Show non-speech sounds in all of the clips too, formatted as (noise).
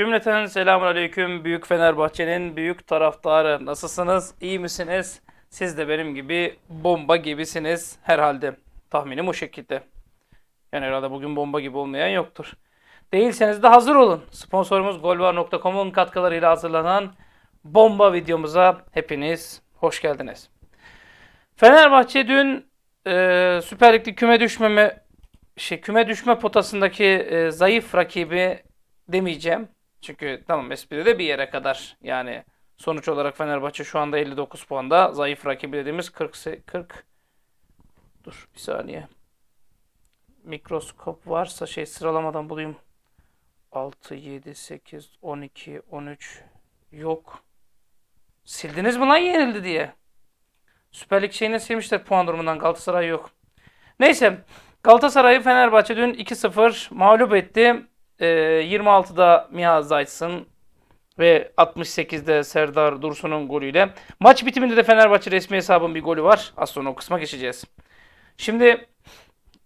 Cümleten selamun aleyküm. Büyük Fenerbahçe'nin büyük taraftarı. Nasılsınız? İyi misiniz? Siz de benim gibi bomba gibisiniz herhalde. Tahminim o şekilde. Yani herhalde bugün bomba gibi olmayan yoktur. Değilseniz de hazır olun. Sponsorumuz golvar.com'un katkılarıyla hazırlanan bomba videomuza hepiniz hoş geldiniz. Fenerbahçe dün e, Süper Lig'de küme düşmeme şey küme düşme potasındaki e, zayıf rakibi demeyeceğim. Çünkü tamam espri de bir yere kadar yani sonuç olarak Fenerbahçe şu anda 59 puanda. Zayıf rakibi dediğimiz 40, 40 dur bir saniye. Mikroskop varsa şey sıralamadan bulayım. 6, 7, 8, 12, 13 yok. Sildiniz mi lan yenildi diye. Süper Lig şeyine silmişler puan durumundan Galatasaray yok. Neyse Galatasaray'ı Fenerbahçe dün 2-0 mağlup etti e, 26'da Mia Zayt'sın ve 68'de Serdar Dursun'un golüyle. Maç bitiminde de Fenerbahçe resmi hesabın bir golü var. Az sonra o kısma geçeceğiz. Şimdi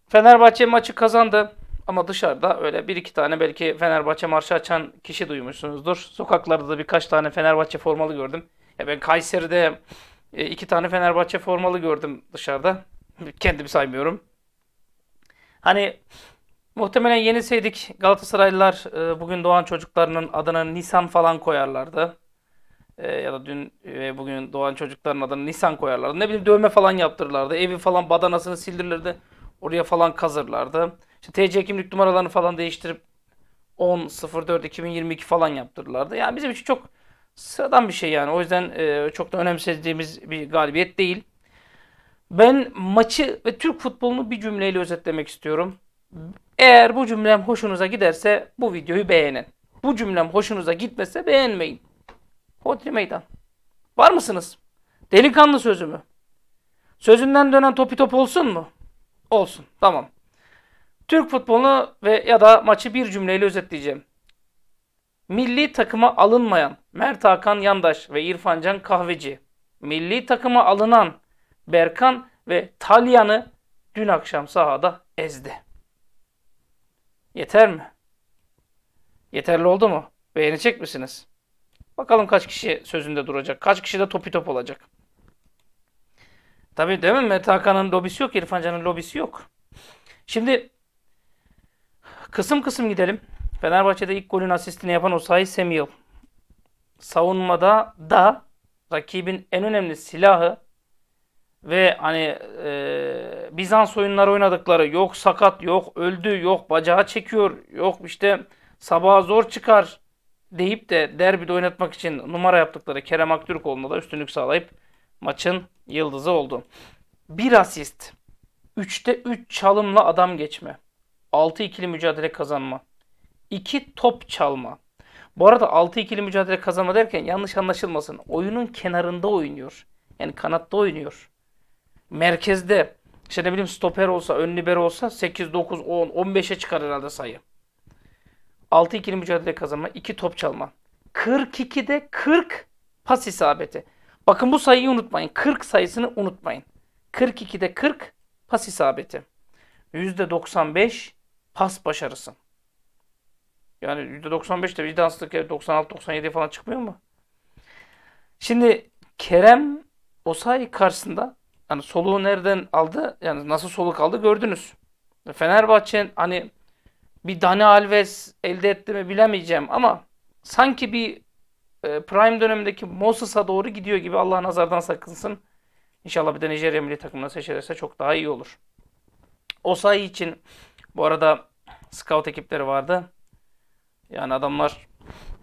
Fenerbahçe maçı kazandı. Ama dışarıda öyle bir iki tane belki Fenerbahçe marşı açan kişi duymuşsunuzdur. Sokaklarda da birkaç tane Fenerbahçe formalı gördüm. Ya ben Kayseri'de e, iki tane Fenerbahçe formalı gördüm dışarıda. Kendimi saymıyorum. Hani Muhtemelen yeniseydik Galatasaraylılar e, bugün doğan çocuklarının adına Nisan falan koyarlardı. E, ya da dün ve bugün doğan çocukların adına Nisan koyarlardı. Ne bileyim dövme falan yaptırırlardı. Evi falan badanasını sildirirlerdi. Oraya falan kazırlardı. İşte TC kimlik numaralarını falan değiştirip 10.04.2022 falan yaptırırlardı. Yani bizim için çok sıradan bir şey yani. O yüzden e, çok da önemsediğimiz bir galibiyet değil. Ben maçı ve Türk futbolunu bir cümleyle özetlemek istiyorum. Eğer bu cümlem hoşunuza giderse bu videoyu beğenin. Bu cümlem hoşunuza gitmese beğenmeyin. Hodri meydan. Var mısınız? Delikanlı sözü mü? Sözünden dönen topi top olsun mu? Olsun. Tamam. Türk futbolunu ve ya da maçı bir cümleyle özetleyeceğim. Milli takıma alınmayan Mert Hakan Yandaş ve İrfancan Kahveci. Milli takıma alınan Berkan ve Talyan'ı dün akşam sahada ezdi. Yeter mi? Yeterli oldu mu? Beğenecek misiniz? Bakalım kaç kişi sözünde duracak. Kaç kişi de topi top olacak. Tabii değil mi? Mert Hakan'ın lobisi yok. İrfan Can'ın lobisi yok. Şimdi kısım kısım gidelim. Fenerbahçe'de ilk golün asistini yapan Osayi semiyov. Savunmada da rakibin en önemli silahı ve hani e, Bizans oyunları oynadıkları yok sakat, yok öldü, yok bacağı çekiyor, yok işte sabaha zor çıkar deyip de derbide oynatmak için numara yaptıkları Kerem Aktürkoğlu'na da üstünlük sağlayıp maçın yıldızı oldu. Bir asist, 3'te 3 çalımla adam geçme, 6 ikili mücadele kazanma, 2 top çalma. Bu arada 6 ikili mücadele kazanma derken yanlış anlaşılmasın. Oyunun kenarında oynuyor. Yani kanatta oynuyor merkezde işte ne bileyim stoper olsa, ön libero olsa 8, 9, 10, 15'e çıkar herhalde sayı. 6-2'li mücadele kazanma, 2 top çalma. 42'de 40 pas isabeti. Bakın bu sayıyı unutmayın. 40 sayısını unutmayın. 42'de 40 pas isabeti. %95 pas başarısı. Yani %95 de vicdansızlık 96-97 falan çıkmıyor mu? Şimdi Kerem Osayi karşısında Hani soluğu nereden aldı? Yani nasıl soluk aldı gördünüz. Fenerbahçe hani bir Dani Alves elde etti mi bilemeyeceğim ama sanki bir e, prime dönemindeki Moses'a doğru gidiyor gibi Allah nazardan sakınsın. İnşallah bir de Nijerya milli takımına seçilirse çok daha iyi olur. Osayi için bu arada scout ekipleri vardı. Yani adamlar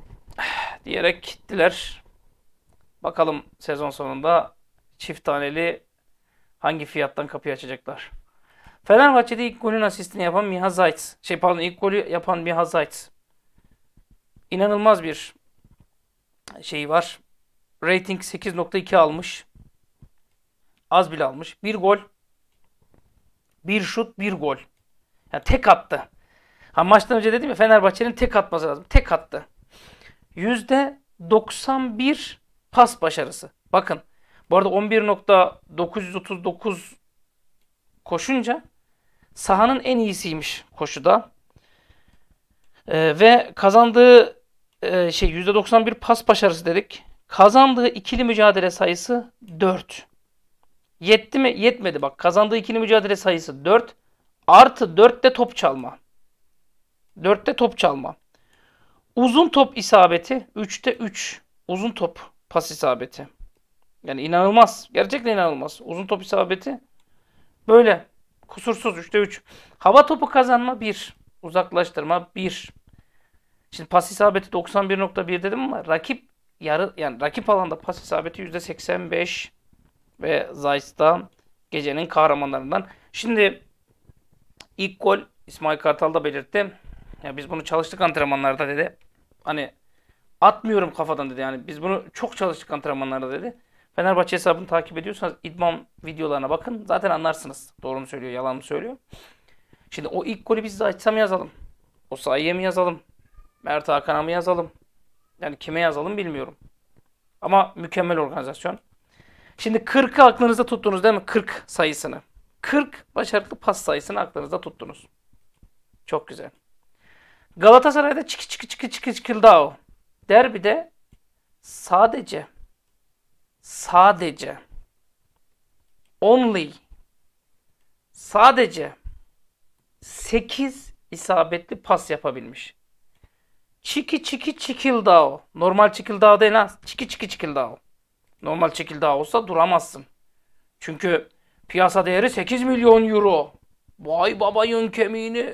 (sighs) diyerek gittiler. Bakalım sezon sonunda çift taneli hangi fiyattan kapıyı açacaklar. Fenerbahçe'de ilk golün asistini yapan Miha Zayt. Şey pardon ilk golü yapan Miha Zayt. İnanılmaz bir şey var. Rating 8.2 almış. Az bile almış. Bir gol. Bir şut, bir gol. Yani tek attı. Ha maçtan önce dedim ya Fenerbahçe'nin tek atması lazım. Tek attı. %91 pas başarısı. Bakın bu arada 11.939 koşunca sahanın en iyisiymiş koşuda. Ee, ve kazandığı e, şey %91 pas başarısı dedik. Kazandığı ikili mücadele sayısı 4. Yetti mi? Yetmedi bak. Kazandığı ikili mücadele sayısı 4. Artı 4'te top çalma. 4'te top çalma. Uzun top isabeti 3'te 3. Uzun top pas isabeti. Yani inanılmaz. Gerçekten inanılmaz. Uzun top isabeti böyle. Kusursuz 3'te 3. Hava topu kazanma 1. Uzaklaştırma 1. Şimdi pas isabeti 91.1 dedim ama rakip yarı yani rakip alanda pas isabeti %85 ve Zayt'ta gecenin kahramanlarından. Şimdi ilk gol İsmail Kartal da belirtti. Ya biz bunu çalıştık antrenmanlarda dedi. Hani atmıyorum kafadan dedi. Yani biz bunu çok çalıştık antrenmanlarda dedi. Fenerbahçe hesabını takip ediyorsanız idman videolarına bakın. Zaten anlarsınız. Doğru mu söylüyor, yalan mı söylüyor. Şimdi o ilk golü biz Zahit'e mi yazalım? O sahiye mı yazalım? Mert Hakan'a mı yazalım? Yani kime yazalım bilmiyorum. Ama mükemmel organizasyon. Şimdi 40'ı aklınızda tuttunuz değil mi? 40 sayısını. 40 başarılı pas sayısını aklınızda tuttunuz. Çok güzel. Galatasaray'da çıkı çıkı çıkı çıkı çıkı daha o. Derbide sadece sadece only sadece 8 isabetli pas yapabilmiş. Çiki çiki çikildao. Normal çikildao değil ha. Çiki çiki çikildao. Normal çikildao olsa duramazsın. Çünkü piyasa değeri 8 milyon euro. Vay babayın kemiğini.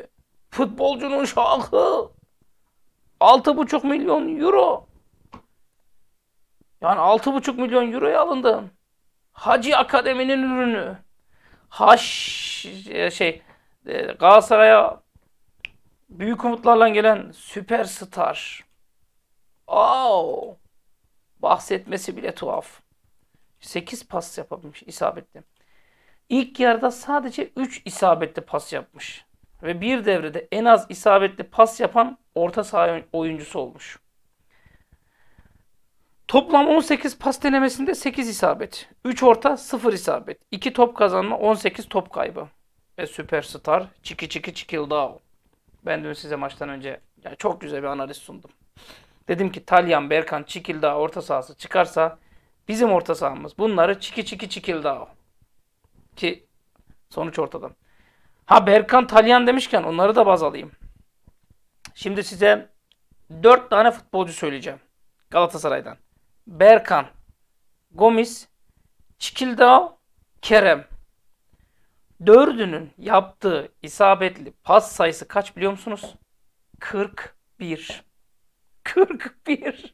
Futbolcunun şahı. 6,5 milyon euro. Yani 6,5 milyon euroya alındı. Hacı Akademi'nin ürünü. Haş e, şey e, Galatasaray'a büyük umutlarla gelen süperstar. Au! Bahsetmesi bile tuhaf. 8 pas yapabilmiş isabetli. İlk yarıda sadece 3 isabetli pas yapmış. Ve bir devrede en az isabetli pas yapan orta saha oyuncusu olmuş. Toplam 18 pas denemesinde 8 isabet. 3 orta 0 isabet. 2 top kazanma 18 top kaybı. Ve süperstar Çiki Çiki Çikil Çikildao. Ben dün size maçtan önce yani çok güzel bir analiz sundum. Dedim ki Talyan, Berkan, Çikil Çikildao orta sahası çıkarsa bizim orta sahamız bunları Çiki Çiki Çikil Çikildao. Ki sonuç ortada. Ha Berkan, Talyan demişken onları da baz alayım. Şimdi size 4 tane futbolcu söyleyeceğim. Galatasaray'dan. Berkan, Gomis, Çikildao, Kerem. Dördünün yaptığı isabetli pas sayısı kaç biliyor musunuz? 41. 41.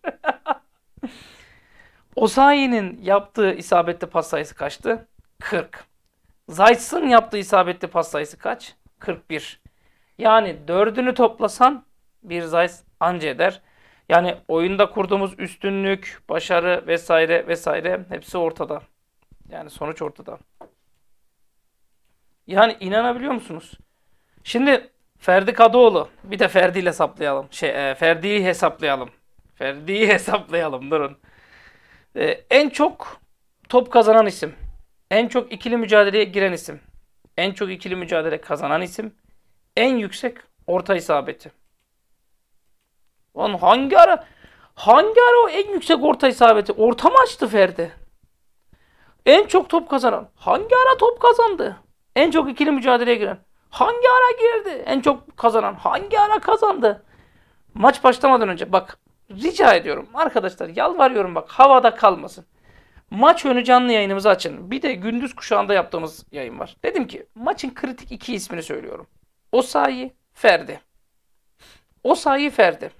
(laughs) Osayi'nin yaptığı isabetli pas sayısı kaçtı? 40. Zayt'sın yaptığı isabetli pas sayısı kaç? 41. Yani dördünü toplasan bir Zayt anca eder. Yani oyunda kurduğumuz üstünlük, başarı vesaire vesaire hepsi ortada. Yani sonuç ortada. Yani inanabiliyor musunuz? Şimdi Ferdi Kadıoğlu. Bir de Ferdi ile hesaplayalım. Şey, e, Ferdi'yi hesaplayalım. Ferdi'yi (laughs) hesaplayalım. Durun. E, en çok top kazanan isim. En çok ikili mücadeleye giren isim. En çok ikili mücadele kazanan isim. En yüksek orta isabeti. Lan hangi ara hangi ara o en yüksek orta isabeti? Orta mı açtı Ferdi? En çok top kazanan. Hangi ara top kazandı? En çok ikili mücadeleye giren. Hangi ara girdi? En çok kazanan. Hangi ara kazandı? Maç başlamadan önce bak rica ediyorum arkadaşlar yalvarıyorum bak havada kalmasın. Maç önü canlı yayınımızı açın. Bir de gündüz kuşağında yaptığımız yayın var. Dedim ki maçın kritik iki ismini söylüyorum. Osayi Ferdi. Osayi Ferdi.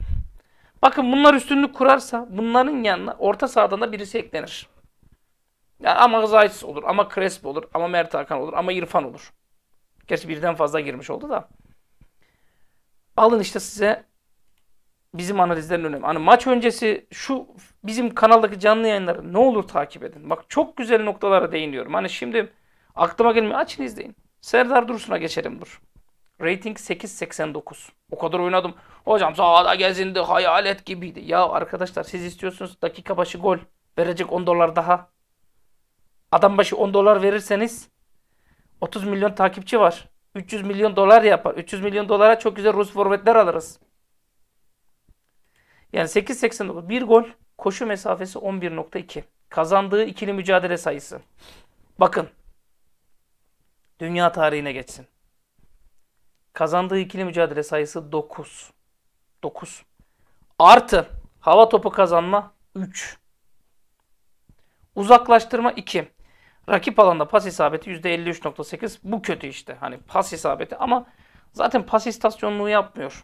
Bakın bunlar üstünlük kurarsa bunların yanına orta sahadan da birisi eklenir. Yani ama Zaytis olur, ama Crespo olur, ama Mert Hakan olur, ama İrfan olur. Gerçi birden fazla girmiş oldu da. Alın işte size bizim analizlerin önemi. Hani maç öncesi şu bizim kanaldaki canlı yayınları ne olur takip edin. Bak çok güzel noktalara değiniyorum. Hani şimdi aklıma gelmiyor. Açın izleyin. Serdar Dursun'a geçelim dur. Rating 8.89. O kadar oynadım. Hocam sahada gezindi hayalet gibiydi. Ya arkadaşlar siz istiyorsunuz dakika başı gol. Verecek 10 dolar daha. Adam başı 10 dolar verirseniz 30 milyon takipçi var. 300 milyon dolar yapar. 300 milyon dolara çok güzel Rus forvetler alırız. Yani 8.89 bir gol koşu mesafesi 11.2. Kazandığı ikili mücadele sayısı. Bakın dünya tarihine geçsin. Kazandığı ikili mücadele sayısı 9. 9. Artı hava topu kazanma 3. Uzaklaştırma 2. Rakip alanda pas isabeti %53.8. Bu kötü işte. Hani pas isabeti ama zaten pas istasyonluğu yapmıyor.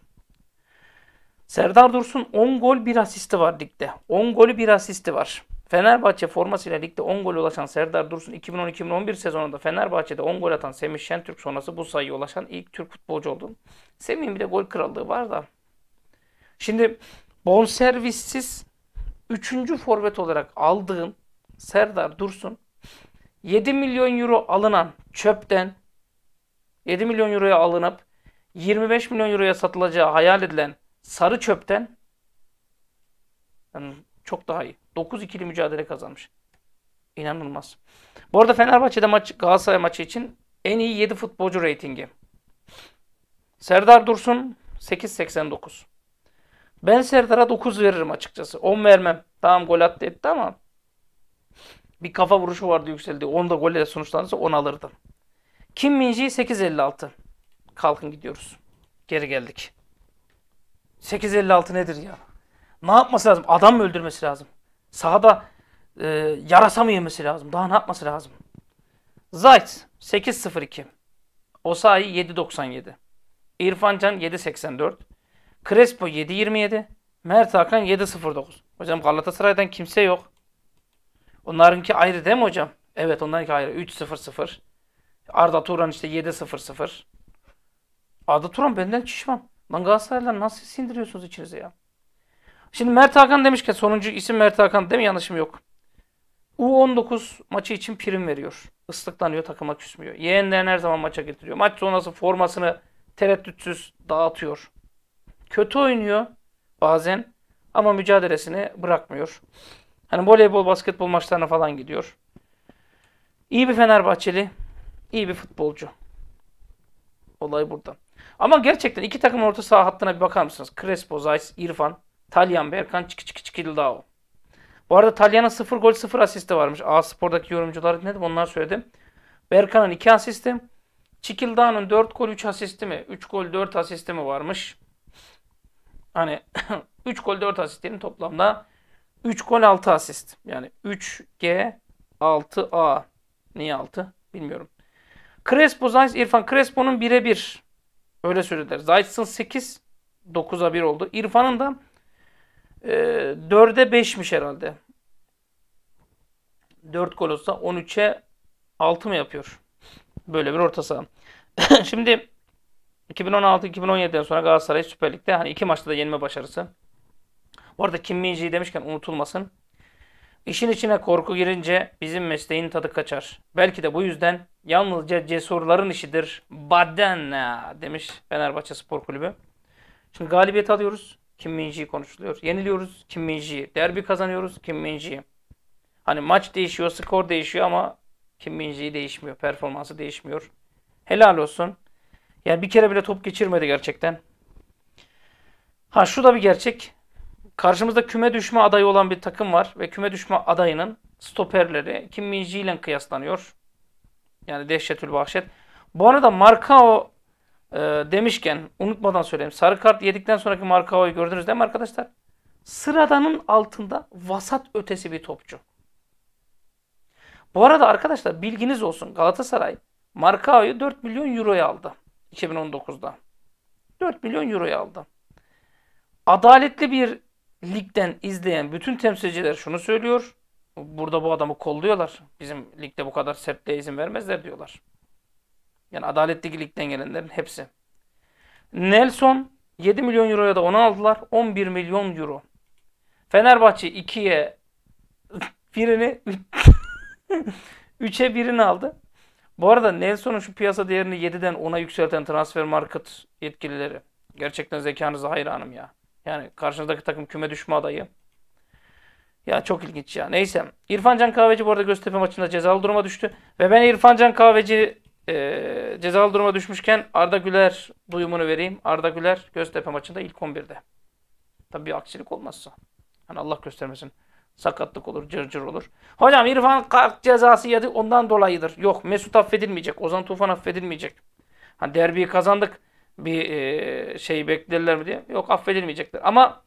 Serdar Dursun 10 gol 1 asisti var ligde. 10 golü 1 asisti var. Fenerbahçe formasıyla ligde 10 gol ulaşan Serdar Dursun 2010-2011 sezonunda Fenerbahçe'de 10 gol atan Semih Şentürk sonrası bu sayıya ulaşan ilk Türk futbolcu oldu. Semih'in bir de gol krallığı var da. Şimdi bonservissiz 3. forvet olarak aldığın Serdar Dursun 7 milyon euro alınan çöpten 7 milyon euroya alınıp 25 milyon euroya satılacağı hayal edilen sarı çöpten yani çok daha iyi. 9 ikili mücadele kazanmış. İnanılmaz. Bu arada Fenerbahçe'de maç Galatasaray maçı için en iyi 7 futbolcu reytingi. Serdar Dursun 8.89. Ben Serdar'a 9 veririm açıkçası. 10 vermem. Tamam gol attı etti ama bir kafa vuruşu vardı yükseldi. 10 da golle sonuçlanırsa 10 alırdım. Kim Minji 8.56. Kalkın gidiyoruz. Geri geldik. 8.56 nedir ya? Ne yapması lazım? Adam mı öldürmesi lazım? Sahada e, yarasa mı yemesi lazım? Daha ne yapması lazım? Zayt 8.02 Osayi 7.97 İrfan Can 7.84 Crespo 7.27 Mert Hakan 7.09 Hocam Galatasaray'dan kimse yok. Onlarınki ayrı değil mi hocam? Evet onlarınki ayrı. 3.00 Arda Turan işte 7.00 Arda Turan benden şişman. Lan Galatasaray'dan nasıl sindiriyorsunuz içinize ya? Şimdi Mert Hakan demişken sonuncu isim Mert Hakan değil mi? Yanlışım yok. U19 maçı için prim veriyor. Islıklanıyor, takıma küsmüyor. Yeğenlerini her zaman maça getiriyor. Maç sonrası formasını tereddütsüz dağıtıyor. Kötü oynuyor bazen ama mücadelesini bırakmıyor. Hani voleybol, basketbol maçlarına falan gidiyor. İyi bir Fenerbahçeli, iyi bir futbolcu. Olay burada. Ama gerçekten iki takım orta saha hattına bir bakar mısınız? Crespo, Zayt, İrfan. Talyan Berkan çıkı çıkı çıkıldao. Bu arada Talyan'ın 0 gol 0 asisti varmış. A Spor'daki yorumcular ne dedi? Onlar söyledi. Berkan'ın 2 asisti. Çikildağ'ın 4 gol 3 asisti mi? 3 gol 4 asisti mi varmış? Hani 3 (clears throat) gol 4 asistlerin toplamda 3 gol 6 asist. Yani 3G 6A. Niye 6? Bilmiyorum. Crespo, Zayt, İrfan Crespo'nun 1'e 1. Öyle söylediler. Zayt'sın 8, 9'a 1 oldu. İrfan'ın da e, 4'e 5'miş herhalde. 4 gol olsa 13'e 6 mı yapıyor? Böyle bir orta saha. (laughs) Şimdi 2016-2017'den sonra Galatasaray Süper Lig'de hani iki maçta da yenme başarısı. Bu arada Kim Minji'yi demişken unutulmasın. İşin içine korku girince bizim mesleğin tadı kaçar. Belki de bu yüzden yalnızca cesurların işidir. Badena demiş Fenerbahçe Spor Kulübü. Şimdi galibiyet alıyoruz. Kim Minji konuşuluyor. Yeniliyoruz Kim Minji. Derbi kazanıyoruz Kim Minji. Hani maç değişiyor, skor değişiyor ama Kim Minji değişmiyor. Performansı değişmiyor. Helal olsun. Yani bir kere bile top geçirmedi gerçekten. Ha şu da bir gerçek. Karşımızda küme düşme adayı olan bir takım var ve küme düşme adayının stoperleri Kim Minji ile kıyaslanıyor. Yani dehşetül vahşet. Bu arada Markao e, demişken unutmadan söyleyeyim. Sarı kart yedikten sonraki Markao'yu gördünüz değil mi arkadaşlar? Sıradanın altında vasat ötesi bir topçu. Bu arada arkadaşlar bilginiz olsun Galatasaray Markao'yu 4 milyon euroya aldı 2019'da. 4 milyon euroya aldı. Adaletli bir ligden izleyen bütün temsilciler şunu söylüyor. Burada bu adamı kolluyorlar. Bizim ligde bu kadar sertliğe izin vermezler diyorlar. Yani adaletlilikten gelenlerin hepsi. Nelson 7 milyon euroya da onu aldılar. 11 milyon euro. Fenerbahçe 2'ye birini 3'e (laughs) birini aldı. Bu arada Nelson'un şu piyasa değerini 7'den 10'a yükselten transfer market yetkilileri. Gerçekten zekanıza hayranım ya. Yani karşınızdaki takım küme düşme adayı. Ya çok ilginç ya. Neyse. İrfan Can Kahveci bu arada Göztepe maçında cezalı duruma düştü. Ve ben İrfan Can Kahveci e, ee, cezalı duruma düşmüşken Arda Güler duyumunu vereyim. Arda Güler Göztepe maçında ilk 11'de. Tabii bir aksilik olmazsa. Hani Allah göstermesin. Sakatlık olur, cırcır cır olur. Hocam İrfan kalk cezası yedi ondan dolayıdır. Yok Mesut affedilmeyecek. Ozan Tufan affedilmeyecek. Hani derbiyi kazandık bir e, şey beklerler mi diye. Yok affedilmeyecekler. Ama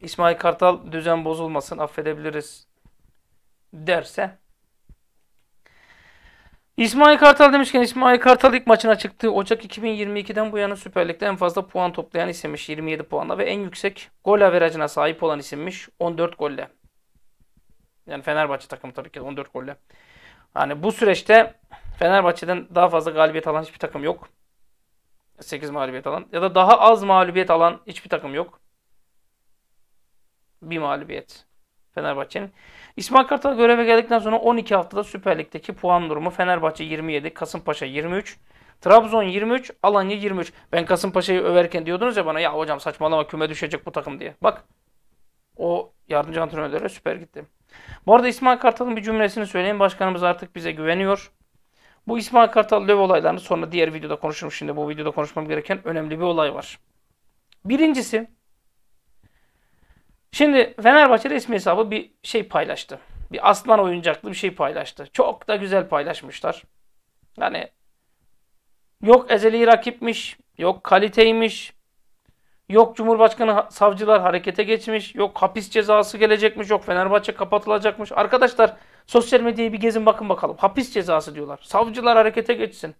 İsmail Kartal düzen bozulmasın affedebiliriz derse İsmail Kartal demişken İsmail Kartal ilk maçına çıktı. Ocak 2022'den bu yana Süper Lig'de en fazla puan toplayan isimmiş 27 puanla ve en yüksek gol averajına sahip olan isimmiş 14 golle. Yani Fenerbahçe takımı tabii ki 14 golle. Yani bu süreçte Fenerbahçe'den daha fazla galibiyet alan hiçbir takım yok. 8 mağlubiyet alan ya da daha az mağlubiyet alan hiçbir takım yok. Bir mağlubiyet. Fenerbahçe'nin. İsmail Kartal göreve geldikten sonra 12 haftada Süper Lig'deki puan durumu Fenerbahçe 27, Kasımpaşa 23, Trabzon 23, Alanya 23. Ben Kasımpaşa'yı överken diyordunuz ya bana ya hocam saçmalama küme düşecek bu takım diye. Bak o yardımcı antrenörlere süper gitti. Bu arada İsmail Kartal'ın bir cümlesini söyleyeyim. Başkanımız artık bize güveniyor. Bu İsmail Kartal löv olaylarını sonra diğer videoda konuşurum. Şimdi bu videoda konuşmam gereken önemli bir olay var. Birincisi Şimdi Fenerbahçe resmi hesabı bir şey paylaştı. Bir aslan oyuncaklı bir şey paylaştı. Çok da güzel paylaşmışlar. Yani yok ezeli rakipmiş, yok kaliteymiş, yok Cumhurbaşkanı savcılar harekete geçmiş, yok hapis cezası gelecekmiş, yok Fenerbahçe kapatılacakmış. Arkadaşlar sosyal medyayı bir gezin bakın bakalım. Hapis cezası diyorlar. Savcılar harekete geçsin.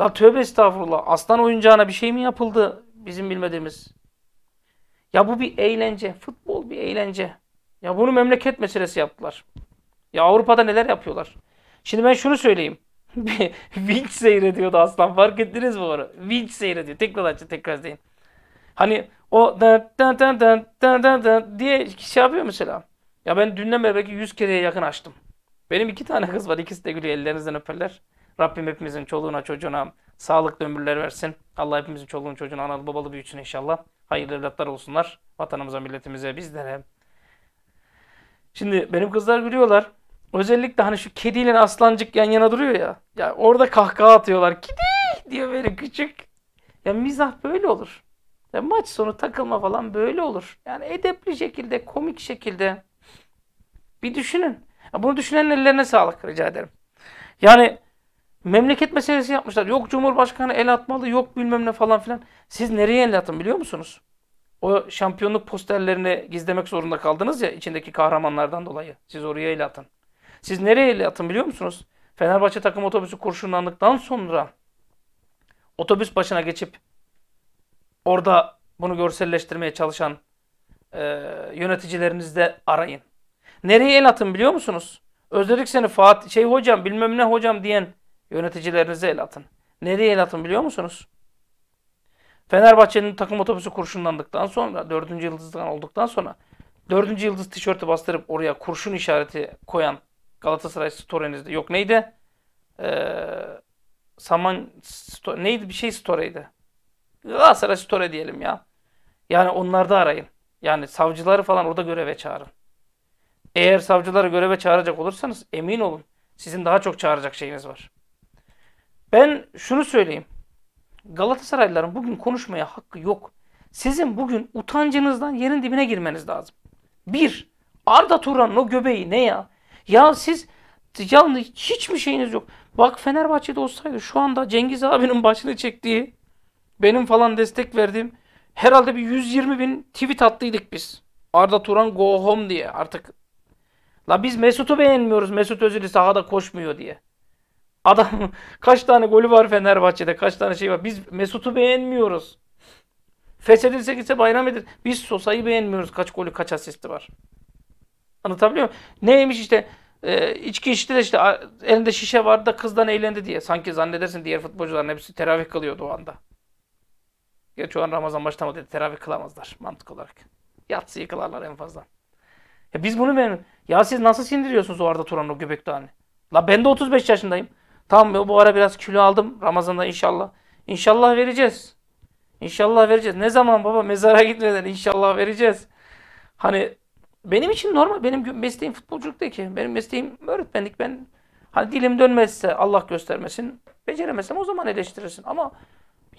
La tövbe estağfurullah. Aslan oyuncağına bir şey mi yapıldı bizim bilmediğimiz? Ya bu bir eğlence. Futbol bir eğlence. Ya bunu memleket meselesi yaptılar. Ya Avrupa'da neler yapıyorlar? Şimdi ben şunu söyleyeyim. Winch (laughs) seyrediyordu aslan. Fark ettiniz mi onu? Winch seyrediyor. Tekrar açın tekrar deyin. Hani o da da da da da da diye şey yapıyor mesela. Ya ben dünden beri belki 100 kereye yakın açtım. Benim iki tane kız var. İkisi de gülüyor. Ellerinizden öperler. Rabbim hepimizin çoluğuna çocuğuna Sağlıklı ömürler versin. Allah hepimizin çoluğun çocuğun analı babalı büyütsün inşallah. Hayırlı evlatlar olsunlar. Vatanımıza, milletimize, bizlere. Şimdi benim kızlar gülüyorlar. Özellikle hani şu kediyle aslancık yan yana duruyor ya. Ya orada kahkaha atıyorlar. Kedi diyor böyle küçük. Ya mizah böyle olur. Ya maç sonu takılma falan böyle olur. Yani edepli şekilde, komik şekilde. Bir düşünün. Ya bunu düşünenin ellerine sağlık rica ederim. Yani Memleket meselesi yapmışlar. Yok Cumhurbaşkanı el atmalı, yok bilmem ne falan filan. Siz nereye el atın biliyor musunuz? O şampiyonluk posterlerini gizlemek zorunda kaldınız ya içindeki kahramanlardan dolayı. Siz oraya el atın. Siz nereye el atın biliyor musunuz? Fenerbahçe takım otobüsü kurşunlandıktan sonra otobüs başına geçip orada bunu görselleştirmeye çalışan e, yöneticilerinizde arayın. Nereye el atın biliyor musunuz? Özledik seni Fatih, şey hocam bilmem ne hocam diyen Yöneticilerinize el atın. Nereye el atın biliyor musunuz? Fenerbahçe'nin takım otobüsü kurşunlandıktan sonra, dördüncü yıldızdan olduktan sonra dördüncü yıldız tişörtü bastırıp oraya kurşun işareti koyan Galatasaray storenizde yok neydi? Ee, saman sto- neydi bir şey storeydi. Galatasaray store diyelim ya. Yani onlarda arayın. Yani savcıları falan orada göreve çağırın. Eğer savcıları göreve çağıracak olursanız emin olun sizin daha çok çağıracak şeyiniz var. Ben şunu söyleyeyim. Galatasaraylıların bugün konuşmaya hakkı yok. Sizin bugün utancınızdan yerin dibine girmeniz lazım. Bir, Arda Turan'ın o göbeği ne ya? Ya siz ya hiçbir şeyiniz yok. Bak Fenerbahçe'de olsaydı şu anda Cengiz abinin başını çektiği, benim falan destek verdiğim herhalde bir 120 bin tweet attıydık biz. Arda Turan go home diye artık. La biz Mesut'u beğenmiyoruz. Mesut Özil sahada koşmuyor diye. Adam kaç tane golü var Fenerbahçe'de kaç tane şey var. Biz Mesut'u beğenmiyoruz. Feshedilse gitse bayram edir. Biz Sosa'yı beğenmiyoruz. Kaç golü kaç asisti var. Anlatabiliyor muyum? Neymiş işte e, içki içti de işte elinde şişe vardı da kızdan eğlendi diye. Sanki zannedersin diğer futbolcuların hepsi teravih kılıyordu o anda. Gerçi o an Ramazan başlamadı dedi. Teravih kılamazlar mantık olarak. Yatsı kılarlar en fazla. Ya biz bunu beğenmiyoruz. Ya siz nasıl sindiriyorsunuz o Arda Turan'ın o göbek dağını? La ben de 35 yaşındayım. Tam bu ara biraz kilo aldım Ramazan'da inşallah. İnşallah vereceğiz. İnşallah vereceğiz. Ne zaman baba mezara gitmeden inşallah vereceğiz. Hani benim için normal. Benim mesleğim futbolculuk değil ki. Benim mesleğim öğretmenlik. Ben hani dilim dönmezse Allah göstermesin. Beceremezsem o zaman eleştirirsin. Ama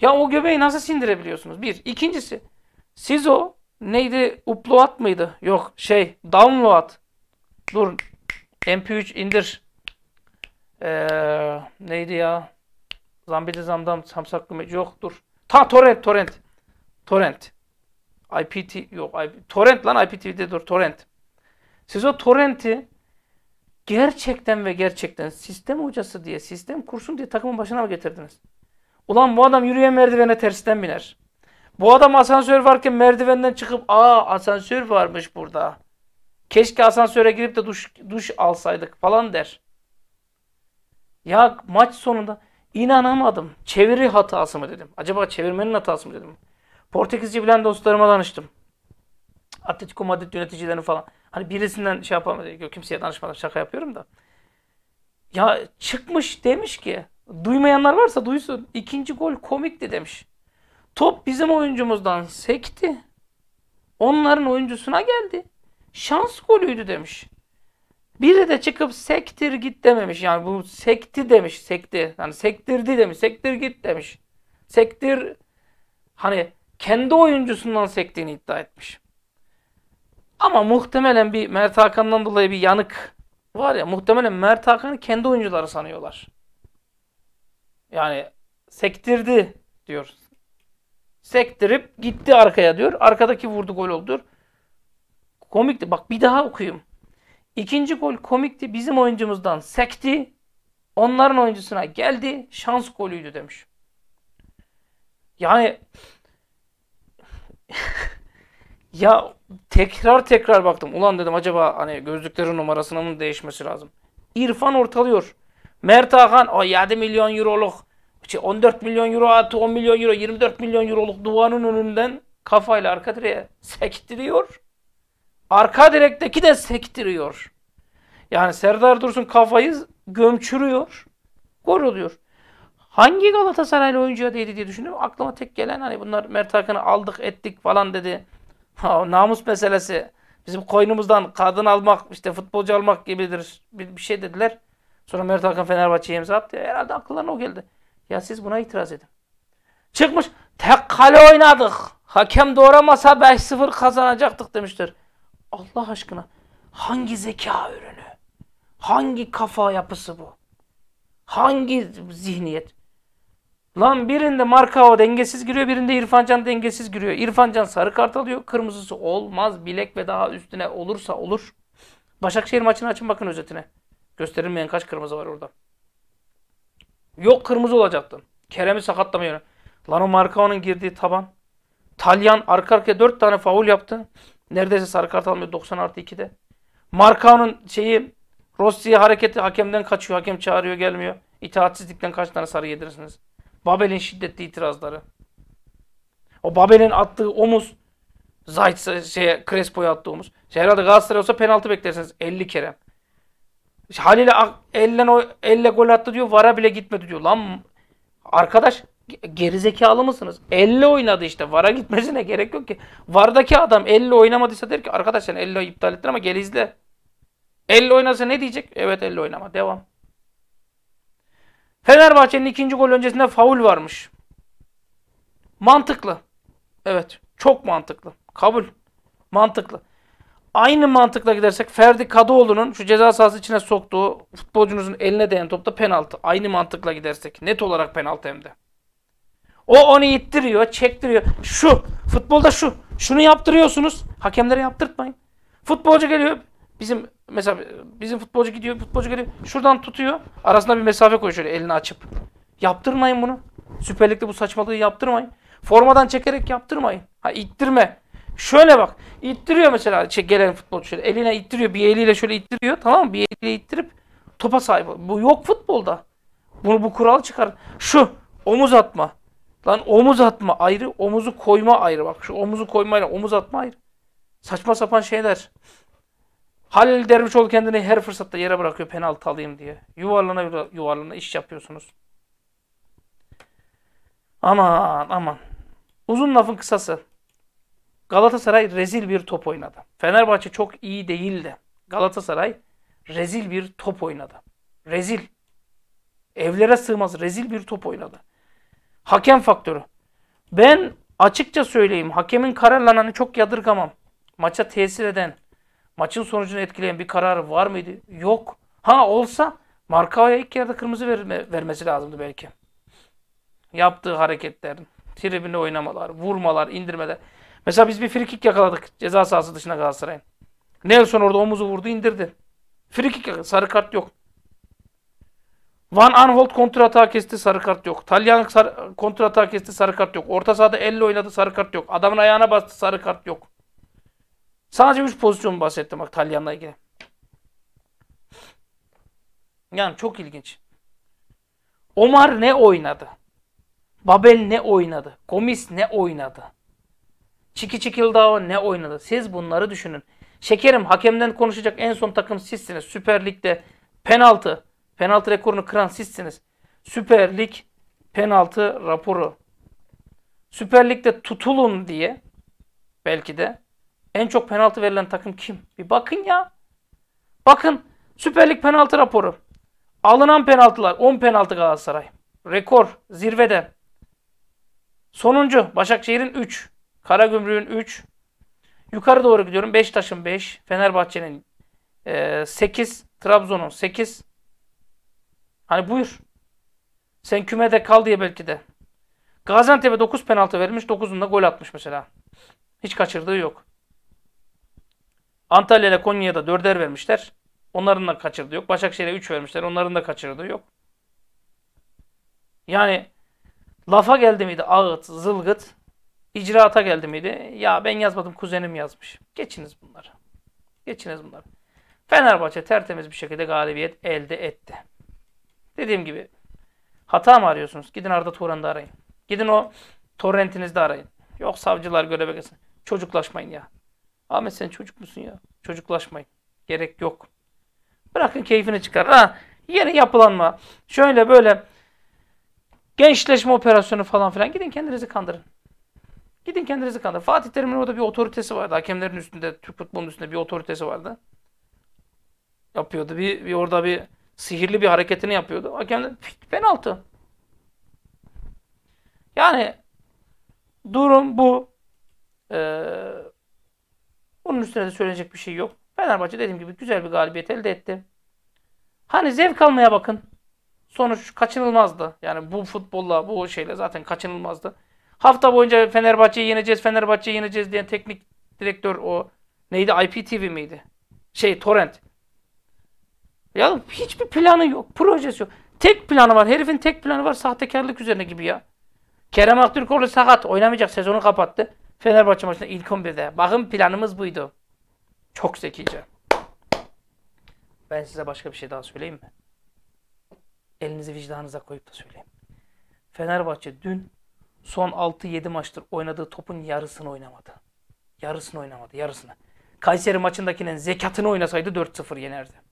ya o göbeği nasıl sindirebiliyorsunuz? Bir. ikincisi siz o neydi? Upload mıydı? Yok şey download. Dur. MP3 indir. Ee, neydi ya? Zambili zamdam samsaklı mı? Yok dur. Ta torrent torrent. Torrent. IPT yok. IP, torrent lan IPTV'de dur torrent. Siz o torrenti gerçekten ve gerçekten sistem hocası diye, sistem kursun diye takımın başına mı getirdiniz? Ulan bu adam yürüyen merdivene tersten biner. Bu adam asansör varken merdivenden çıkıp aa asansör varmış burada. Keşke asansöre girip de duş, duş alsaydık falan der. Ya maç sonunda inanamadım. Çeviri hatası mı dedim. Acaba çevirmenin hatası mı dedim. Portekizce bilen dostlarıma danıştım. Atletico Madrid yöneticilerini falan. Hani birisinden şey yapamadım. Kimseye danışmadım. Şaka yapıyorum da. Ya çıkmış demiş ki duymayanlar varsa duysun. İkinci gol komikti demiş. Top bizim oyuncumuzdan sekti. Onların oyuncusuna geldi. Şans golüydü demiş. Biri de çıkıp sektir git dememiş. Yani bu sekti demiş. Sekti. Yani sektirdi demiş. Sektir git demiş. Sektir hani kendi oyuncusundan sektiğini iddia etmiş. Ama muhtemelen bir Mert Hakan'dan dolayı bir yanık var ya muhtemelen Mert Hakan'ı kendi oyuncuları sanıyorlar. Yani sektirdi diyor. Sektirip gitti arkaya diyor. Arkadaki vurdu gol oldu Komikti. Bak bir daha okuyayım. İkinci gol komikti. Bizim oyuncumuzdan sekti. Onların oyuncusuna geldi. Şans golüydü demiş. Yani (laughs) ya tekrar tekrar baktım. Ulan dedim acaba hani gözlüklerin numarasının mı değişmesi lazım? İrfan ortalıyor. Mert Hakan o 7 milyon euroluk 14 milyon euro artı 10 milyon euro 24 milyon euroluk duvarın önünden kafayla arka direğe sektiriyor. Arka direkteki de sektiriyor. Yani Serdar Dursun kafayı gömçürüyor. Gol oluyor. Hangi Galatasaraylı oyuncuya değdi diye düşünüyorum Aklıma tek gelen hani bunlar Mert Hakan'ı aldık ettik falan dedi. Ha, namus meselesi. Bizim koynumuzdan kadın almak işte futbolcu almak gibidir bir, bir şey dediler. Sonra Mert Hakan Fenerbahçe'ye imza attı. Herhalde akıllarına o geldi. Ya siz buna itiraz edin. Çıkmış tek kale oynadık. Hakem doğramasa 5-0 kazanacaktık demiştir. Allah aşkına hangi zeka ürünü? Hangi kafa yapısı bu? Hangi zihniyet? Lan birinde Markao dengesiz giriyor, birinde İrfancan dengesiz giriyor. İrfancan sarı kart alıyor, kırmızısı olmaz. Bilek ve daha üstüne olursa olur. Başakşehir maçını açın bakın özetine. Gösterilmeyen kaç kırmızı var orada. Yok kırmızı olacaktın. Kerem'i sakatlamıyor. Lan o Markao'nun girdiği taban. Talyan arka arkaya 4 tane faul yaptı. Neredeyse sarı kart almıyor 90 artı 2'de. Markao'nun şeyi Rossi hareketi hakemden kaçıyor. Hakem çağırıyor gelmiyor. İtaatsizlikten kaç tane sarı yedirirsiniz? Babel'in şiddetli itirazları. O Babel'in attığı omuz Zayt şeye Crespo'ya attığı omuz. Şey, herhalde Galatasaray olsa penaltı beklersiniz 50 kere. Halil'e elle, elle gol attı diyor. Vara bile gitmedi diyor. Lan arkadaş Gerizekalı mısınız? Elle oynadı işte. VAR'a gitmesine gerek yok ki. VAR'daki adam elle oynamadıysa der ki arkadaş sen elle iptal ettin ama gel izle. Elle oynasa ne diyecek? Evet elle oynama. Devam. Fenerbahçe'nin ikinci gol öncesinde faul varmış. Mantıklı. Evet. Çok mantıklı. Kabul. Mantıklı. Aynı mantıkla gidersek Ferdi Kadıoğlu'nun şu ceza sahası içine soktuğu futbolcunuzun eline değen topta penaltı. Aynı mantıkla gidersek. Net olarak penaltı hem de. O onu ittiriyor, çektiriyor. Şu, futbolda şu. Şunu yaptırıyorsunuz. Hakemlere yaptırtmayın. Futbolcu geliyor. Bizim mesela bizim futbolcu gidiyor, futbolcu geliyor. Şuradan tutuyor. Arasına bir mesafe koyuyor elini açıp. Yaptırmayın bunu. Süper Lig'de bu saçmalığı yaptırmayın. Formadan çekerek yaptırmayın. Ha ittirme. Şöyle bak. ittiriyor mesela şey, gelen futbolcu şöyle. Eline ittiriyor. Bir eliyle şöyle ittiriyor. Tamam mı? Bir eliyle ittirip topa sahip. Bu yok futbolda. Bunu bu kural çıkar. Şu omuz atma. Lan omuz atma ayrı, omuzu koyma ayrı. Bak şu omuzu koymayla omuz atma ayrı. Saçma sapan şeyler. Halil Dervişoğlu kendini her fırsatta yere bırakıyor penaltı alayım diye. Yuvarlana yuvarlana iş yapıyorsunuz. Aman aman. Uzun lafın kısası. Galatasaray rezil bir top oynadı. Fenerbahçe çok iyi değildi. Galatasaray rezil bir top oynadı. Rezil. Evlere sığmaz rezil bir top oynadı. Hakem faktörü. Ben açıkça söyleyeyim hakemin kararlarını çok yadırgamam. Maça tesir eden, maçın sonucunu etkileyen bir kararı var mıydı? Yok. Ha olsa Markao'ya ilk yerde kırmızı verme, vermesi lazımdı belki. Yaptığı hareketler, tribüne oynamalar, vurmalar, indirmeler. Mesela biz bir frikik yakaladık ceza sahası dışına Galatasaray'ın. Nelson orada omuzu vurdu indirdi. Frikik sarı kart yok. Van Aanholt kontrata kesti sarı kart yok. Talyan kontrata kesti sarı kart yok. Orta sahada elle oynadı sarı kart yok. Adamın ayağına bastı sarı kart yok. Sadece 3 pozisyon bahsettim bak Talyan'la ilgili. Yani çok ilginç. Omar ne oynadı? Babel ne oynadı? Komis ne oynadı? Çiki Çikildao ne oynadı? Siz bunları düşünün. Şekerim hakemden konuşacak en son takım sizsiniz. Süper Lig'de penaltı, Penaltı rekorunu kıran sizsiniz. Süper Lig penaltı raporu. Süper Lig'de tutulun diye belki de en çok penaltı verilen takım kim? Bir bakın ya. Bakın Süper Lig penaltı raporu. Alınan penaltılar 10 penaltı Galatasaray. Rekor zirvede. Sonuncu Başakşehir'in 3. Karagümrük'ün 3. Yukarı doğru gidiyorum. Beşiktaş'ın 5. Fenerbahçe'nin 8. Trabzon'un 8. Hani buyur. Sen kümede kal diye belki de. Gaziantep'e 9 penaltı vermiş. 9'unda gol atmış mesela. Hiç kaçırdığı yok. Antalya ile Konya'da 4'er vermişler. Onların da kaçırdığı yok. Başakşehir'e 3 vermişler. Onların da kaçırdığı yok. Yani lafa geldi miydi ağıt, zılgıt? İcraata geldi miydi? Ya ben yazmadım kuzenim yazmış. Geçiniz bunları. Geçiniz bunları. Fenerbahçe tertemiz bir şekilde galibiyet elde etti. Dediğim gibi hata mı arıyorsunuz? Gidin Arda Turan'da arayın. Gidin o torrentinizde arayın. Yok savcılar göreve gelsin. Çocuklaşmayın ya. Ahmet sen çocuk musun ya? Çocuklaşmayın. Gerek yok. Bırakın keyfini çıkar. Ha, yeni yapılanma. Şöyle böyle gençleşme operasyonu falan filan. Gidin kendinizi kandırın. Gidin kendinizi kandırın. Fatih Terim'in orada bir otoritesi vardı. Hakemlerin üstünde, Türk futbolunun üstünde bir otoritesi vardı. Yapıyordu. Bir, bir orada bir sihirli bir hareketini yapıyordu. Hakem dedi penaltı. Yani durum bu. Ee, bunun üstüne de söyleyecek bir şey yok. Fenerbahçe dediğim gibi güzel bir galibiyet elde etti. Hani zevk almaya bakın. Sonuç kaçınılmazdı. Yani bu futbolla, bu şeyle zaten kaçınılmazdı. Hafta boyunca Fenerbahçe'yi yeneceğiz, Fenerbahçe'yi yeneceğiz diyen teknik direktör o neydi? IPTV miydi? Şey, Torrent. Ya hiçbir planı yok, projesi yok. Tek planı var, herifin tek planı var sahtekarlık üzerine gibi ya. Kerem Aktürkoğlu sakat, oynamayacak, sezonu kapattı. Fenerbahçe maçında ilk 11'de. Bakın planımız buydu. Çok zekice. Ben size başka bir şey daha söyleyeyim mi? Elinizi vicdanınıza koyup da söyleyeyim. Fenerbahçe dün son 6-7 maçtır oynadığı topun yarısını oynamadı. Yarısını oynamadı, yarısını. Kayseri maçındakinin zekatını oynasaydı 4-0 yenerdi.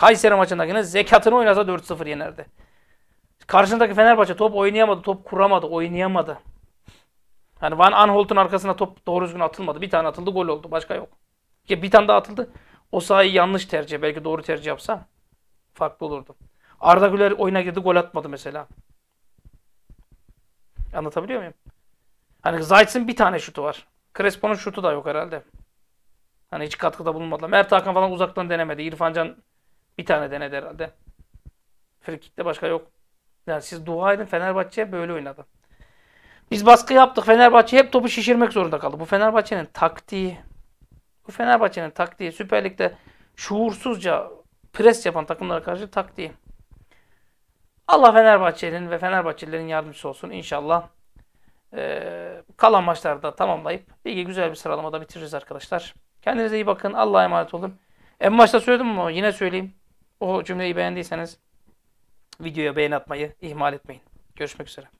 Kayseri maçındakine zekatını oynasa 4-0 yenerdi. Karşındaki Fenerbahçe top oynayamadı, top kuramadı, oynayamadı. Hani Van Anholtun arkasına top doğru düzgün atılmadı. Bir tane atıldı, gol oldu. Başka yok. Ya bir tane daha atıldı. O sahayı yanlış tercih. Belki doğru tercih yapsa farklı olurdu. Arda Güler oyuna girdi, gol atmadı mesela. Anlatabiliyor muyum? Hani Zayt'sin bir tane şutu var. Crespo'nun şutu da yok herhalde. Hani hiç katkıda bulunmadılar. Mert Hakan falan uzaktan denemedi. İrfan Can bir tane denedi herhalde. Frikik'te başka yok. Yani siz dua edin Fenerbahçe böyle oynadı. Biz baskı yaptık. Fenerbahçe hep topu şişirmek zorunda kaldı. Bu Fenerbahçe'nin taktiği. Bu Fenerbahçe'nin taktiği Süper Lig'de şuursuzca pres yapan takımlara karşı taktiği. Allah Fenerbahçe'nin ve Fenerbahçelilerin yardımcısı olsun inşallah. Ee, kalan maçlarda tamamlayıp ligi güzel bir sıralamada bitiririz arkadaşlar. Kendinize iyi bakın. Allah'a emanet olun. En başta söyledim ama yine söyleyeyim. O cümleyi beğendiyseniz videoya beğeni atmayı ihmal etmeyin. Görüşmek üzere.